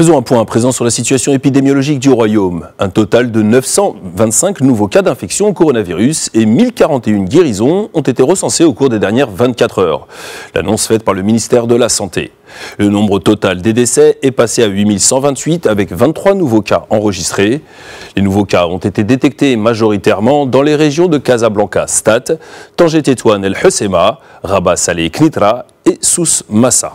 Faisons un point à présent sur la situation épidémiologique du Royaume. Un total de 925 nouveaux cas d'infection au coronavirus et 1041 guérisons ont été recensés au cours des dernières 24 heures. L'annonce faite par le ministère de la Santé. Le nombre total des décès est passé à 8128 avec 23 nouveaux cas enregistrés. Les nouveaux cas ont été détectés majoritairement dans les régions de Casablanca, Stat, Tanger-Tétouan, El Hussema, Rabat Salé, Knitra et Souss Massa.